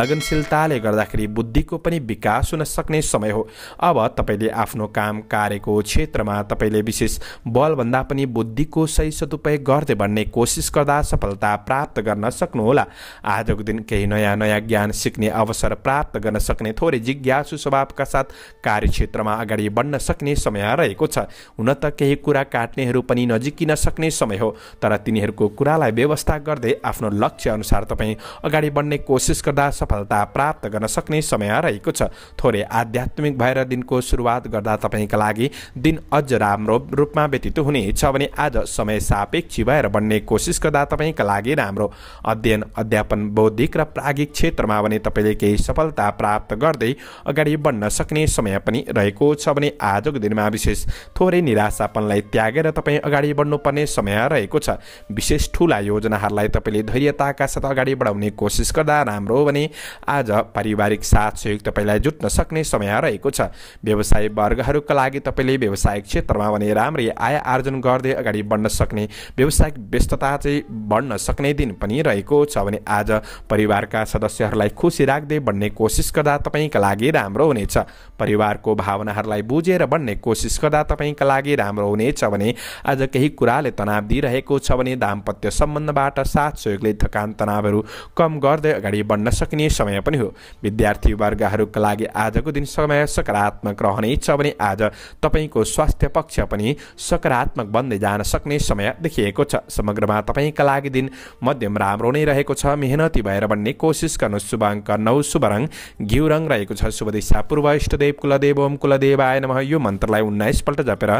S1: लगनशीलताले गर्दाखेरि बुद्धिको पनि विकास हुन सक्ने समय हो अब तपाईँले आफ्नो काम कार्यको क्षेत्रमा तपाईँले विशेष बलभन्दा पनि बुद्धिको सही सदुपयोग गर्दै भन्ने कोसिस गर्दा सफलता प्राप्त गर्न सक्नुहोला आजको दिन केही नयाँ नयाँ ज्ञान सिक्ने अवसर प्राप्त गर्न सक्ने थोरै जिज्ञासु स्वभावका साथ कार्यक्षेत्रमा अगाडि बढ्न सक्ने समय रहेको छ हुन त केही कुरा काट्नेहरू पनि नजिकिन सक्ने समय हो तर तिनीहरूको कुरालाई व्यवस्था गर्दै आफ्नो लक्ष्य अनुसार तपाईँ अगाडि बढ्ने कोसिस गर्दा सफलता प्राप्त गर्न सक्ने समय रहेको छ थोरै आध्यात्मिक भएर दिनको सुरुवात गर्दा तपाईँका लागि दिन अझ राम्रो रूपमा व्यतीत हुनेछ भने आज समय सापेक्षी भएर बढ्ने कोसिस गर्दा तपाईँका लागि राम्रो अध्ययन अध्यापन बौद्धिक र प्रागिक क्षेत्रमा भने तपाईँले केही सफलता प्राप्त गर्दै अगाडि बढ्न सक्ने समय पनि रहेको छ भने आजको दिनमा विशेष थोरै निराशापनलाई योजनाहरूलाई त्यागेर तपाईँ अगाडि बढ्नुपर्ने समय रहेको छ विशेष ठुला योजनाहरूलाई तपाईँले धैर्यताका साथ अगाडि बढाउने कोसिस गर्दा राम्रो हो भने आज पारिवारिक साथ सहयोग तपाईँलाई जुट्न सक्ने समय रहेको छ व्यवसाय वर्गहरूका लागि तपाईँले व्यवसायिक क्षेत्रमा भने राम्रै आय आर्जन गर्दै अगाडि बढ्न सक्ने व्यवसायिक व्यस्तता चाहिँ बढ्न सक्ने दिन पनि रहेको छ भने आज परिवारका सदस्यहरूलाई खुसी राख्दै बढ्ने कोसिस गर्दा तपाईँका लागि राम्रो हुनेछ परिवारको भावनाहरूलाई बुझेर बढ्ने कोसिस गर्दा तपाईँका लागि राम्रो हुने हुनेछ भने आज केही कुराले तनाव दिइरहेको छ भने दाम्पत्य सम्बन्धबाट साथ सहयोगले थकान तनावहरू कम गर्दै अगाडि बढ्न सकिने समय पनि हो विद्यार्थी वर्गहरूका लागि आजको दिन समय सकारात्मक रहनेछ भने आज तपाईँको स्वास्थ्य पक्ष पनि सकारात्मक बन्दै जान सक्ने समय देखिएको छ समग्रमा तपाईँका लागि दिन मध्यम राम्रो नै रहेको छ मेहनती भएर बन्ने कोसिस गर्नु शुभ अङ्क नौ शुभ रङ घिउ रङ रहेको छ शुभ दिशा पूर्व इष्टदेव कुलदेव ओम कुलदेव आय नमः यो मन्त्रलाई उन्नाइसपल्ट जपेर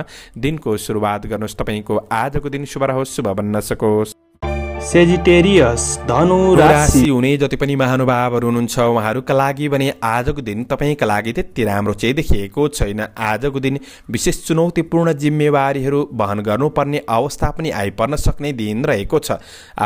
S1: दिनको सुरुवात गर्नुहोस् तपाईँको आजको दिन शुभ रहोस् शुभ बन्न सकोस् सेजिटेरियस धनु राशि हुने जति पनि महानुभावहरू हुनुहुन्छ उहाँहरूका लागि भने आजको दिन तपाईँका लागि त्यति राम्रो चाहिँ देखिएको छैन आजको दिन विशेष चुनौतीपूर्ण जिम्मेवारीहरू वहन गर्नुपर्ने अवस्था पनि आइपर्न सक्ने दिन रहेको छ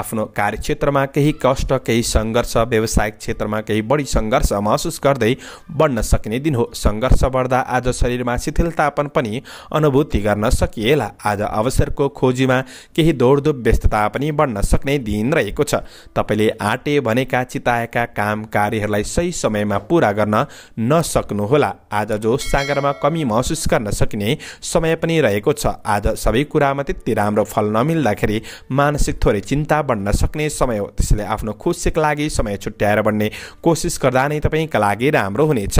S1: आफ्नो कार्यक्षेत्रमा केही कष्ट केही सङ्घर्ष व्यावसायिक क्षेत्रमा केही बढी सङ्घर्ष महसुस गर्दै बढ्न सक्ने दिन हो सङ्घर्ष बढ्दा आज शरीरमा शिथिलतापन पनि अनुभूति गर्न सकिएला आज अवसरको खोजीमा केही दौडधुप व्यस्तता पनि बढ्न सक्ने नै दिन रहेको छ तपाईँले आँटे भनेका चिताएका काम कार्यहरूलाई सही समयमा पुरा गर्न नसक्नुहोला आज जो सागरमा कमी महसुस गर्न सकिने समय पनि रहेको छ आज सबै कुरामा त्यति राम्रो फल नमिल्दाखेरि मानसिक थोरै चिन्ता बढ्न सक्ने समय हो त्यसैले आफ्नो खुसीका लागि समय छुट्याएर बढ्ने कोसिस गर्दा नै तपाईँका लागि राम्रो हुनेछ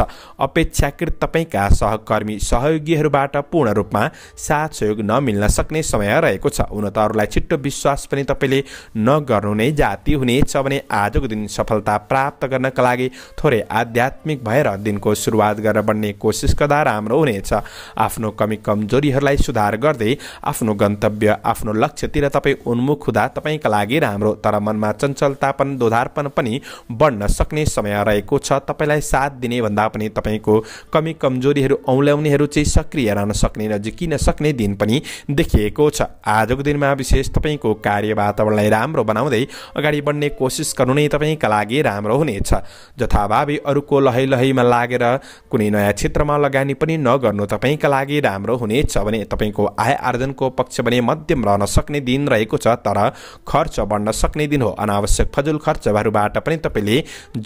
S1: अपेक्षाकृत तपाईँका सहकर्मी सहयोगीहरूबाट पूर्ण रूपमा साथ सहयोग नमिल्न सक्ने समय रहेको छ हुन त अरूलाई छिट्टो विश्वास पनि तपाईँले नगर्नु नै जाति हुनेछ भने आजको दिन सफलता प्राप्त गर्नका लागि थोरै आध्यात्मिक भएर दिनको सुरुवात गरेर बढ्ने कोसिस गर्दा राम्रो हुनेछ आफ्नो कमी कमजोरीहरूलाई सुधार गर्दै आफ्नो गन्तव्य आफ्नो लक्ष्यतिर तपाईँ उन्मुख हुँदा तपाईँका लागि राम्रो तर मनमा चञ्चलतापन दोधारपन पनि बढ्न सक्ने समय रहेको छ तपाईँलाई साथ दिने भन्दा पनि तपाईँको कमी कमजोरीहरू औल्याउनेहरू चाहिँ सक्रिय रहन सक्ने र झिकिन सक्ने दिन पनि देखिएको छ आजको दिनमा विशेष तपाईँको कार्य वातावरणलाई राम्रो बनाउँदै अगाडि बढ्ने कोसिस गर्नु नै तपाईँका लागि राम्रो हुनेछ जथाभावी अरूको लहै लहैमा लागेर कुनै नयाँ क्षेत्रमा लगानी पनि नगर्नु तपाईँका लागि राम्रो हुनेछ भने तपाईँको आय आर्जनको पक्ष भने मध्यम रहन सक्ने दिन रहेको छ तर खर्च बढ्न सक्ने दिन हो अनावश्यक फजुल खर्चहरूबाट पनि तपाईँले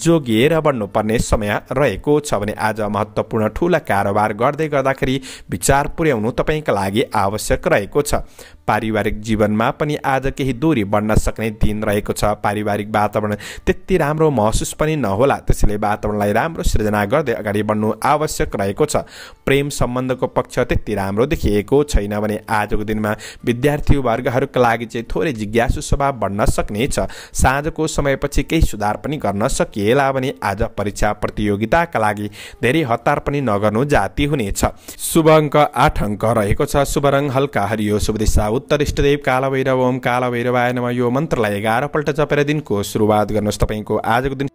S1: जोगिएर बढ्नुपर्ने समय रहेको छ भने आज महत्त्वपूर्ण ठुला कारोबार गर्दै गर्दाखेरि विचार पुर्याउनु तपाईँका लागि आवश्यक रहेको छ पारिवारिक जीवनमा पनि आज केही दूरी बढ्न सक्ने दिन रहेको छ पारिवारिक वातावरण त्यति राम्रो महसुस पनि नहोला त्यसैले वातावरणलाई राम्रो सृजना गर्दै अगाडि बढ्नु आवश्यक रहेको छ प्रेम सम्बन्धको पक्ष त्यति राम्रो देखिएको छैन भने आजको दिनमा विद्यार्थी वर्गहरूका लागि चाहिँ थोरै जिज्ञासु स्वभाव बढ्न सक्नेछ साँझको समयपछि केही सुधार पनि गर्न सकिएला भने आज परीक्षा प्रतियोगिताका लागि धेरै हतार पनि नगर्नु जाति हुनेछ शुभ अङ्क आठ अङ्क रहेको छ शुभ रङ हल्का हरियो शुभ दिशा इष्टदेव कालभैरव ओम कालभैरवाय नम यो मन्त्रलाई एघारपल्ट जपेर दिनको सुरुवात गर्नुहोस् तपाईँको आजको दिन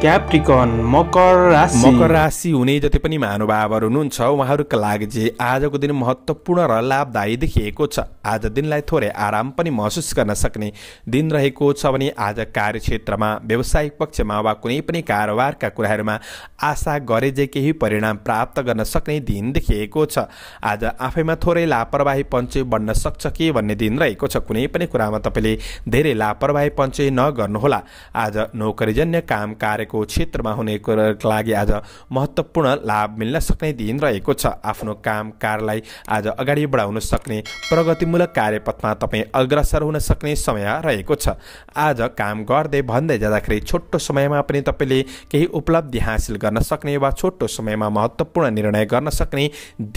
S1: क्याप्टिकन मकर राशि मकर राशि हुने जति पनि महानुभावहरू हुनुहुन्छ उहाँहरूका लागि चाहिँ आजको दिन महत्त्वपूर्ण र लाभदायी देखिएको छ आज दिनलाई थोरै आराम पनि महसुस गर्न सक्ने दिन रहेको छ भने आज कार्यक्षेत्रमा व्यवसायिक पक्षमा वा कुनै पनि कारोबारका कुराहरूमा आशा गरे जे केही परिणाम प्राप्त गर्न सक्ने दिन देखिएको छ आज आफैमा थोरै लापरवाही पञ्चय बन्न सक्छ कि भन्ने दिन रहेको छ कुनै पनि कुरामा तपाईँले धेरै लापरवाही पञ्चय नगर्नुहोला आज नोकरीजन्य काम कार्य को क्षेत्रमा हुने लागि आज महत्त्वपूर्ण लाभ मिल्न सक्ने दिन रहेको छ आफ्नो काम कारलाई आज अगाडि बढाउन सक्ने प्रगतिमूलक कार्यपथमा तपाईँ अग्रसर हुन सक्ने समय रहेको छ आज काम गर्दै भन्दै जाँदाखेरि छोटो समयमा पनि तपाईँले केही उपलब्धि हासिल गर्न सक्ने वा छोटो समयमा महत्त्वपूर्ण निर्णय गर्न सक्ने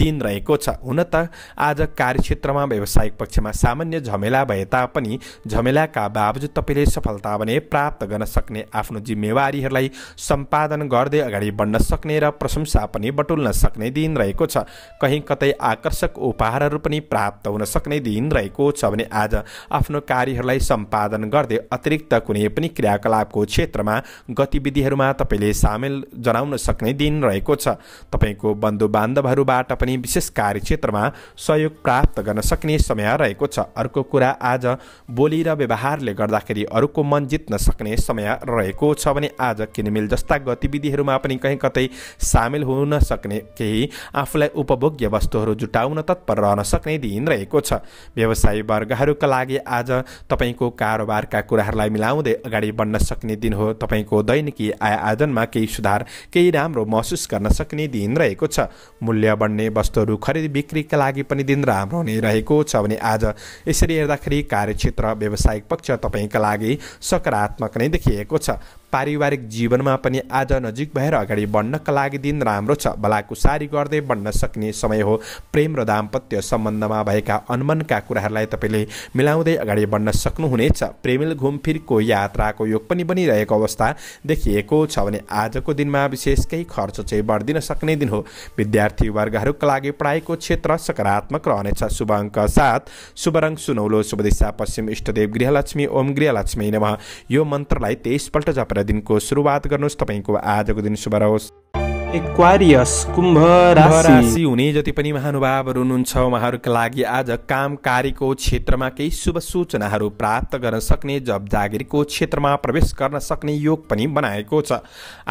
S1: दिन रहेको छ हुन त आज कार्यक्षेत्रमा व्यावसायिक पक्षमा सामान्य झमेला भए तापनि झमेलाका बावजुद तपाईँले सफलता भने प्राप्त गर्न सक्ने आफ्नो जिम्मेवारीहरूलाई कार्यक्रमलाई सम्पादन गर्दै अगाडि बढ्न सक्ने र प्रशंसा पनि बटुल्न सक्ने दिन रहेको छ कहीँ कतै आकर्षक उपहारहरू पनि प्राप्त हुन सक्ने दिन रहेको छ भने आज आफ्नो कार्यहरूलाई सम्पादन गर्दै अतिरिक्त कुनै पनि क्रियाकलापको क्षेत्रमा गतिविधिहरूमा तपाईँले सामेल जनाउन सक्ने दिन रहेको छ तपाईँको बन्धु बान्धवहरूबाट पनि विशेष कार्यक्षेत्रमा सहयोग प्राप्त गर्न सक्ने समय रहेको छ अर्को कुरा आज बोली र व्यवहारले गर्दाखेरि अरूको मन जित्न सक्ने समय रहेको छ भने आज किनमेल जस्ता गतिविधिहरूमा पनि कहीँ कतै सामेल हुन सक्ने केही आफूलाई उपभोग्य वस्तुहरू जुटाउन तत्पर रहन सक्ने दिन रहेको छ व्यवसायी वर्गहरूका लागि आज तपाईँको कारोबारका कुराहरूलाई मिलाउँदै अगाडि बढ्न सक्ने दिन हो तपाईँको दैनिकी आय आर्जनमा केही सुधार केही राम्रो महसुस गर्न सक्ने दिन रहेको छ मूल्य बढ्ने वस्तुहरू खरिद बिक्रीका लागि पनि दिन राम्रो हुने रहेको छ भने आज यसरी हेर्दाखेरि कार्यक्षेत्र व्यवसायिक पक्ष तपाईँका लागि सकारात्मक नै देखिएको छ पारिवारिक जीवनमा पनि आज नजिक भएर अगाडि बढ्नका लागि दिन राम्रो छ भलाकुसारी गर्दै बढ्न सक्ने समय हो प्रेम र दाम्पत्य सम्बन्धमा भएका अनमनका कुराहरूलाई तपाईँले मिलाउँदै अगाडि बढ्न सक्नुहुनेछ प्रेमिल घुमफिरको यात्राको योग पनि बनिरहेको अवस्था देखिएको छ भने आजको दिनमा विशेष केही खर्च चाहिँ बढ्दिन सक्ने दिन हो विद्यार्थी वर्गहरूका लागि पढाइको क्षेत्र सकारात्मक रहनेछ शुभ अङ्क साथ शुभ रङ सुनौलो शुभ दिशा पश्चिम इष्टदेव गृहलक्ष्मी ओम गृहलक्ष्मी न यो मन्त्रलाई तेइसपल्ट जप दिनको सुरुवात गर्नुहोस् तपाईँको आजको दिन शुभ रहोस् एक्वारियस कुम्भ राशि हुने जति पनि महानुभावहरू हुनुहुन्छ उहाँहरूका लागि आज काम कार्यको क्षेत्रमा केही शुभ सूचनाहरू प्राप्त गर्न सक्ने जब जागिरको क्षेत्रमा प्रवेश गर्न सक्ने योग पनि बनाएको छ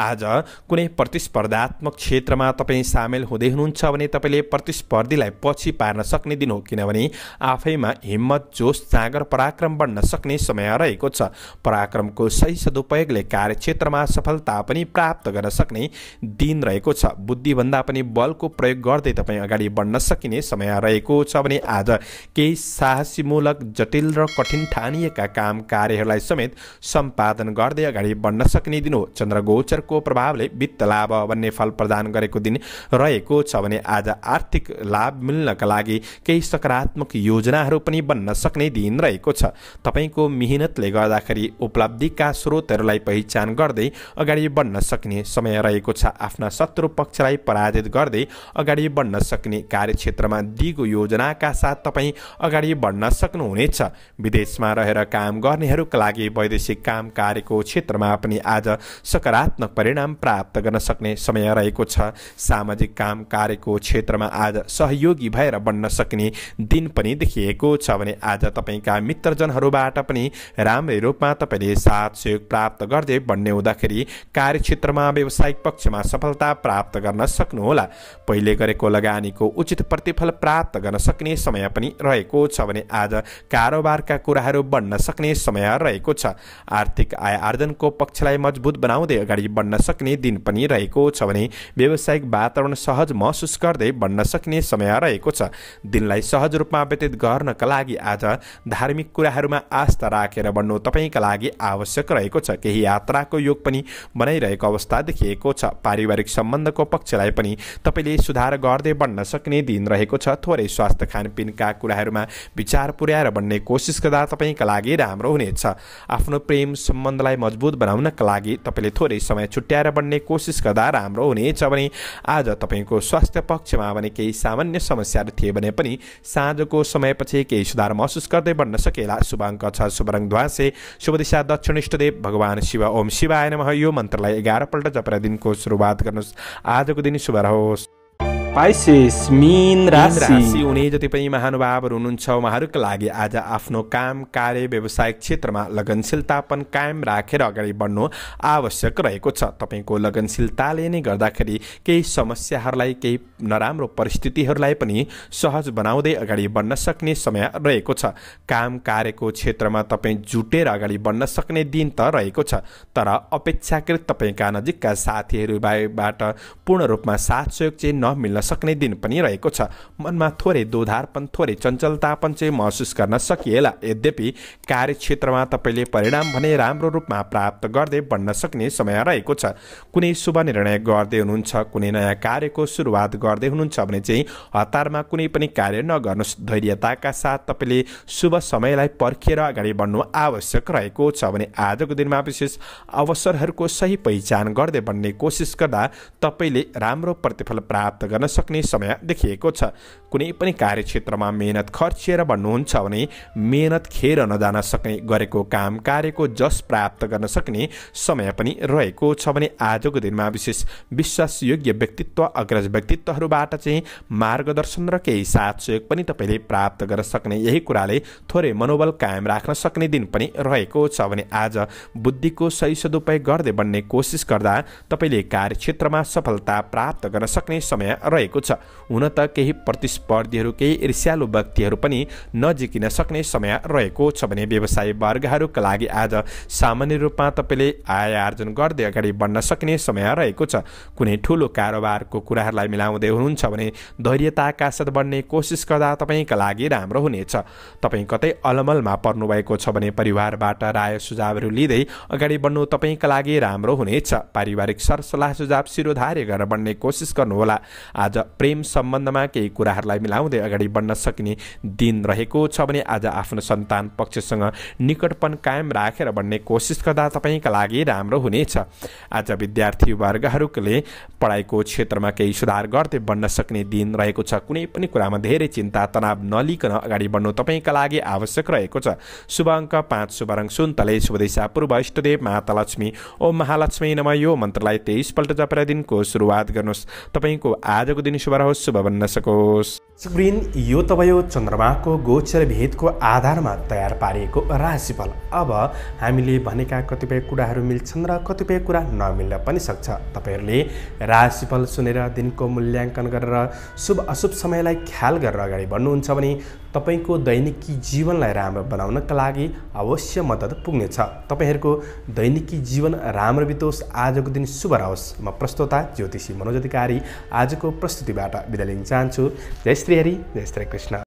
S1: आज कुनै प्रतिस्पर्धात्मक क्षेत्रमा तपाईँ सामेल हुँदै हुनुहुन्छ भने तपाईँले प्रतिस्पर्धीलाई पछि पार्न सक्ने दिन हो किनभने आफैमा हिम्मत जोस जाँगर पराक्रम बढ्न सक्ने समय रहेको छ पराक्रमको सही सदुपयोगले कार्यक्षेत्रमा सफलता पनि प्राप्त गर्न सक्ने दिन रहेको छ बुद्धिभन्दा पनि बलको प्रयोग गर्दै तपाईँ अगाडि बढ्न सकिने समय रहेको छ भने आज केही साहसीमूलक जटिल र कठिन ठानिएका काम कार्यहरूलाई समेत सम्पादन गर्दै अगाडि बढ्न सकिने दिन हो गोचरको प्रभावले वित्त लाभ भन्ने फल प्रदान गरेको दिन रहेको छ भने आज आर्थिक लाभ मिल्नका लागि केही सकारात्मक योजनाहरू पनि बन्न सक्ने दिन रहेको छ तपाईँको मिहिनेतले गर्दाखेरि उपलब्धिका स्रोतहरूलाई पहिचान गर्दै अगाडि बढ्न सकिने समय रहेको छ आफ्ना शत्रु पक्षलाई पराजित गर्दै अगाडि बढ्न सक्ने कार्यक्षेत्रमा दिगो योजनाका साथ तपाईँ अगाडि बढ्न सक्नुहुनेछ विदेशमा रहेर काम गर्नेहरूका लागि वैदेशिक काम कार्यको क्षेत्रमा पनि आज सकारात्मक परिणाम प्राप्त गर्न सक्ने समय रहेको छ सामाजिक काम कार्यको क्षेत्रमा आज सहयोगी भएर बन्न सक्ने दिन पनि देखिएको छ भने आज तपाईँका मित्रजनहरूबाट पनि राम्रै रूपमा तपाईँले साथ सहयोग प्राप्त गर्दै बन्ने हुँदाखेरि कार्यक्षेत्रमा व्यावसायिक पक्षमा सफलता प्राप्त गर्न सक्नुहोला पहिले गरेको लगानीको उचित प्रतिफल प्राप्त गर्न सक्ने समय पनि रहेको छ भने आज कारोबारका कुराहरू बढ्न सक्ने समय रहेको छ आर्थिक आय आर्जनको पक्षलाई मजबुत बनाउँदै अगाडि बढ्न सक्ने दिन पनि रहेको छ भने व्यावसायिक वातावरण सहज महसुस गर्दै बढ्न सक्ने समय रहेको छ दिनलाई सहज रूपमा व्यतीत गर्नका लागि आज धार्मिक कुराहरूमा आस्था राखेर बढ्नु तपाईँका लागि आवश्यक रहेको छ केही यात्राको योग पनि बनाइरहेको अवस्था देखिएको छ पारिवारिक सम्बन्धको पक्षलाई पनि तपाईँले सुधार गर्दै बन्न सक्ने दिन रहेको छ थोरै स्वास्थ्य खानपिनका कुराहरूमा विचार पुर्याएर बन्ने कोसिस गर्दा तपाईँका लागि राम्रो हुनेछ आफ्नो प्रेम सम्बन्धलाई मजबुत बनाउनका लागि तपाईँले थोरै समय छुट्याएर बन्ने कोसिस गर्दा राम्रो हुनेछ भने आज तपाईँको स्वास्थ्य पक्षमा भने केही सामान्य समस्याहरू थिए भने पनि साँझको समयपछि केही सुधार महसुस गर्दै बन्न सकेला शुभ छ शुभ रङ ध्वासे शुभ दिशा दक्षिण इष्टदेव भगवान् शिव ओम शिवाय नमः यो मन्त्रलाई एघारपल्ट जपरा दिनको सुरुवात गर्नु आजको दिन शुभ रहोस् पाइसेस मिन राशि हुने जति पनि महानुभावहरू हुनुहुन्छ उहाँहरूका लागि आज आफ्नो काम कार्य व्यवसायिक क्षेत्रमा लगनशीलतापन कायम राखेर अगाडि बढ्नु आवश्यक रहेको छ तपाईँको लगनशीलताले नै गर्दाखेरि केही समस्याहरूलाई केही नराम्रो परिस्थितिहरूलाई पनि सहज बनाउँदै अगाडि बढ्न सक्ने समय रहेको छ काम कार्यको क्षेत्रमा तपाईँ जुटेर अगाडि बढ्न सक्ने दिन त रहेको छ तर अपेक्षाकृत तपाईँका नजिकका साथीहरूबाट पूर्ण रूपमा साथ सहयोग चाहिँ नमिल्न सक्ने दिन पनि रहेको छ मनमा थोरै दोधार पनि थोरै चञ्चलतापन चाहिँ महसुस गर्न सकिएला यद्यपि कार्यक्षेत्रमा तपाईँले परिणाम भने राम्रो रूपमा प्राप्त गर्दै बढ्न सक्ने समय रहेको छ कुनै शुभ निर्णय गर्दै हुनुहुन्छ कुनै नयाँ कार्यको सुरुवात गर्दै हुनुहुन्छ भने चाहिँ हतारमा कुनै पनि कार्य नगर्नु धैर्यताका साथ तपाईँले शुभ समयलाई पर्खिएर अगाडि बढ्नु आवश्यक रहेको छ भने आजको दिनमा विशेष अवसरहरूको सही पहिचान गर्दै बन्ने कोसिस गर्दा तपाईँले राम्रो प्रतिफल प्राप्त गर्न सक्ने समय देखिएको छ कुनै पनि कार्यक्षेत्रमा मेहनत खर्चिएर भन्नुहुन्छ भने मेहनत खेर नजान सक्ने गरेको काम कार्यको जस प्राप्त गर्न सक्ने समय पनि रहेको छ भने आजको दिनमा विशेष विश्वासयोग्य व्यक्तित्व अग्रज व्यक्तित्वहरूबाट चाहिँ मार्गदर्शन र केही साथ सहयोग पनि तपाईँले प्राप्त गर्न सक्ने यही कुराले थोरै मनोबल कायम राख्न सक्ने दिन पनि रहेको छ भने आज बुद्धिको सही सदुपयोग गर्दै बन्ने कोसिस गर्दा तपाईँले कार्यक्षेत्रमा सफलता प्राप्त गर्न सक्ने समय रहेको रहेको छ हुन त केही प्रतिस्पर्धीहरू केही ईर्ष्यालु व्यक्तिहरू पनि नजिकिन सक्ने समय रहेको छ भने व्यवसाय वर्गहरूका लागि आज सामान्य रूपमा तपाईँले आय आर्जन गर्दै अगाडि बढ्न सक्ने समय रहेको छ कुनै ठुलो कारोबारको कुराहरूलाई मिलाउँदै हुनुहुन्छ भने धैर्यताका साथ बढ्ने कोसिस गर्दा तपाईँका लागि राम्रो हुनेछ तपाईँ कतै अलमलमा पर्नुभएको छ भने परिवारबाट राय सुझावहरू लिँदै अगाडि बढ्नु तपाईँका लागि राम्रो हुनेछ पारिवारिक सरसल्लाह सुझाव शिरोधार्य गरेर बढ्ने कोसिस गर्नुहोला आज प्रेम सम्बन्धमा केही कुराहरूलाई मिलाउँदै अगाडि बढ्न सकिने दिन रहेको छ भने आज आफ्नो सन्तान पक्षसँग निकटपन कायम राखेर बढ्ने कोसिस गर्दा तपाईँका लागि राम्रो हुनेछ आज विद्यार्थी वर्गहरूले पढाइको क्षेत्रमा केही सुधार गर्दै बढ्न सक्ने दिन रहेको छ कुनै पनि कुरामा धेरै चिन्ता तनाव नलिकन अगाडि बढ्नु तपाईँका लागि आवश्यक रहेको छ शुभ अङ्क पाँच शुभ रङ सुन्तले शुभ दिशा पूर्व इष्टदेव माता लक्ष्मी ओम महालक्ष्मी नम यो मन्त्रलाई तेइसपल्ट जपेर दिनको सुरुवात गर्नुहोस् तपाईँको आजको आजको दिन शुभ रहोस् शुभ बन्न सकोस् सुप्रिन यो त भयो चन्द्रमाको गोचर भेदको आधारमा तयार पारिएको राशिफल अब हामीले भनेका कतिपय कुराहरू मिल्छन् र कतिपय कुरा नमिल्न पनि सक्छ तपाईँहरूले राशिफल सुनेर दिनको मूल्याङ्कन गरेर शुभ अशुभ समयलाई ख्याल गरेर अगाडि बढ्नुहुन्छ भने तपाईँको दैनिकी जीवनलाई राम्रो बनाउनका लागि अवश्य मद्दत पुग्नेछ तपाईँहरूको दैनिकी जीवन राम्रो बितोस् आजको दिन शुभ रहोस् म प्रस्तोता ज्योतिषी मनोज अधिकारी आजको प्रस्तुतिबाट बिदा लिन चाहन्छु जय श्री हरि जय श्री कृष्ण